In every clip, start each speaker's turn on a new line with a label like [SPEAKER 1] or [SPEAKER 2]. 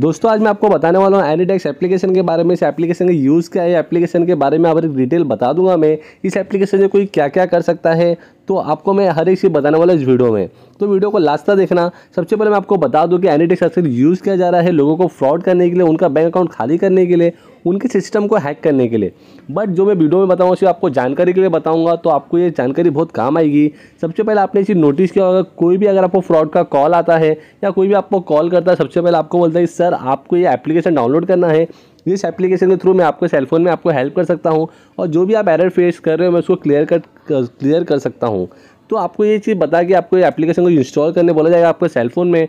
[SPEAKER 1] दोस्तों आज मैं आपको बताने वाला हूँ एनीटेक्स एप्लीकेशन के बारे में इस एप्लीकेशन का यूज़ क्या है एप्लीकेशन के बारे में आप एक डिटेल बता दूंगा मैं इस एप्लीकेशन से कोई क्या क्या कर सकता है तो आपको मैं हर एक चीज़ बताने वाला इस वीडियो में तो वीडियो को लास्ट तक देखना सबसे पहले मैं आपको बता दूँ कि एनीटेक्स अक्सर यूज़ किया जा रहा है लोगों को फ्रॉड करने के लिए उनका बैंक अकाउंट खाली करने के लिए उनके सिस्टम को हैक करने के लिए बट जो मैं वीडियो में बताऊँगा उसे आपको जानकारी के लिए बताऊँगा तो आपको ये जानकारी बहुत काम आएगी सबसे पहले आपने इसी नोटिस किया होगा कोई भी अगर आपको फ्रॉड का कॉल आता है या कोई भी आपको कॉल करता है सबसे पहले आपको बोलता है सर आपको ये एप्लीकेशन डाउनलोड करना है जिस एप्लीकेशन के थ्रू मैं आपको सेलफोन में आपको हेल्प कर सकता हूँ और जो भी आप एरर फेस कर रहे हो मैं उसको क्लियर कर क्लियर कर सकता हूँ तो आपको ये चीज़ बता कि आपको एप्लीकेशन को इंस्टॉल करने बोला जाएगा आपके सेलफोन में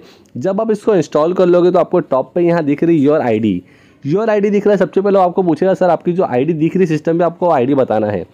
[SPEAKER 1] जब आप इसको इंस्टॉल कर लोगे तो आपको टॉप पे यहाँ दिख रही योर आईडी योर आईडी दिख रहा है सबसे पहले आपको पूछेगा सर आपकी जो आईडी दिख रही सिस्टम में आपको आईडी बताना है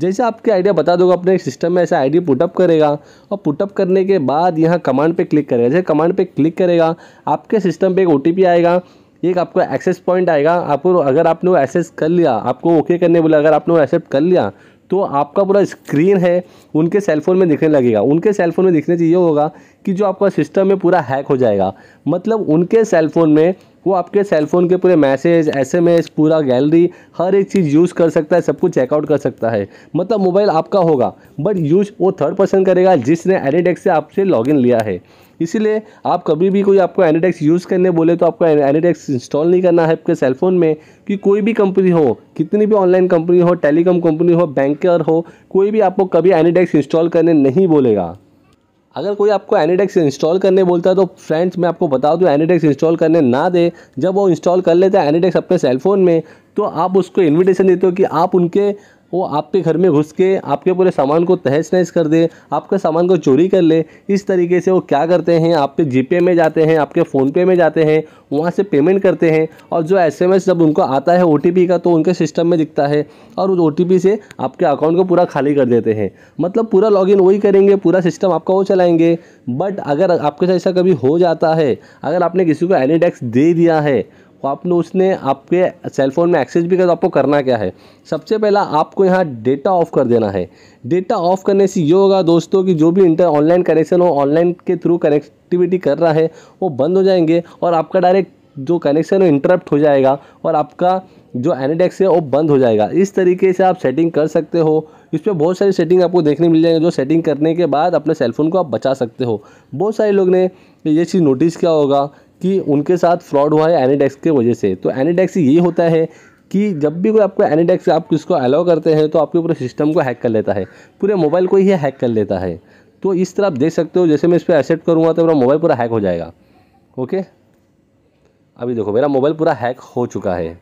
[SPEAKER 1] जैसे आपके आइडिया बता दोगे अपने सिस्टम में ऐसा आईडी पुटअप करेगा और पुटअप करने के बाद यहाँ कमांड पे क्लिक करेगा जैसे कमांड पे क्लिक करेगा आपके सिस्टम पे एक ओ आएगा एक आपको एक्सेस पॉइंट आएगा आपको अगर आपने वो एक्सेस कर लिया आपको ओके करने बोला अगर आपने वो एक्सेप्ट कर लिया तो आपका पूरा स्क्रीन है उनके सेलफोन में दिखने लगेगा उनके सेलफोन में दिखने से ये होगा कि जो आपका सिस्टम है पूरा हैक हो जाएगा मतलब उनके सेलफोन में वो आपके सेलफोन के पूरे मैसेज एसएमएस पूरा गैलरी हर एक चीज़ यूज़ कर सकता है सब कुछ चेकआउट कर सकता है मतलब मोबाइल आपका होगा बट यूज वो थर्ड पर्सन करेगा जिसने एनीडेक्स से आपसे लॉगिन लिया है इसीलिए आप कभी भी कोई आपको एनीडेक्स यूज़ करने बोले तो आपको एनीडेक्स इंस्टॉल नहीं करना है आपके सेलफोन में कि कोई भी कंपनी हो कितनी भी ऑनलाइन कंपनी हो टेलीकॉम कंपनी हो बैंकर हो कोई भी आपको कभी एनीडेक्स इंस्टॉल करने नहीं बोलेगा अगर कोई आपको एनीडेक्स इंस्टॉल करने बोलता है तो फ्रेंड्स मैं आपको बता दूँ एनीडेक्स इंस्टॉल करने ना दे जब वो इंस्टॉल कर लेते हैं एनीडेक्स अपने सेलफोन में तो आप उसको इनविटेशन देते हो कि आप उनके वो आपके घर में घुस के आपके पूरे सामान को तहस नहस कर दे आपके सामान को चोरी कर ले इस तरीके से वो क्या करते हैं आपके जीपे में जाते हैं आपके फ़ोनपे में जाते हैं वहाँ से पेमेंट करते हैं और जो एसएमएस जब उनको आता है ओ का तो उनके सिस्टम में दिखता है और उस ओ से आपके अकाउंट को पूरा खाली कर देते हैं मतलब पूरा लॉगिन वही करेंगे पूरा सिस्टम आपका वो चलाएँगे बट अगर आपके साथ ऐसा कभी हो जाता है अगर आपने किसी को एनी टैक्स दे दिया है तो आपने उसने आपके सेलफोन में एक्सेस भी कर तो आपको करना क्या है सबसे पहला आपको यहाँ डेटा ऑफ कर देना है डेटा ऑफ करने से ये होगा दोस्तों कि जो भी इंटर ऑनलाइन कनेक्शन हो ऑनलाइन के थ्रू कनेक्टिविटी कर रहा है वो बंद हो जाएंगे और आपका डायरेक्ट जो कनेक्शन है इंटरप्ट हो जाएगा और आपका जो एनीडेक्स है वो बंद हो जाएगा इस तरीके से आप सेटिंग कर सकते हो इस पर बहुत सारी सेटिंग आपको देखने मिल जाएंगे जो सेटिंग करने के बाद अपने सेलफोन को आप बचा सकते हो बहुत सारे लोग ने ये चीज़ नोटिस किया होगा कि उनके साथ फ्रॉड हुआ है एनीडेक्स की वजह से तो एनीडेक्स ये होता है कि जब भी कोई आपको एनीडेक्स आप किसको अलाउ करते हैं तो आपके पूरे सिस्टम को हैक कर लेता है पूरे मोबाइल को ही हैक कर लेता है तो इस तरह आप देख सकते हो जैसे मैं इस पर एक्सेप्ट करूँगा तो मेरा मोबाइल पूरा हैक हो जाएगा ओके अभी देखो मेरा मोबाइल पूरा हैक हो चुका है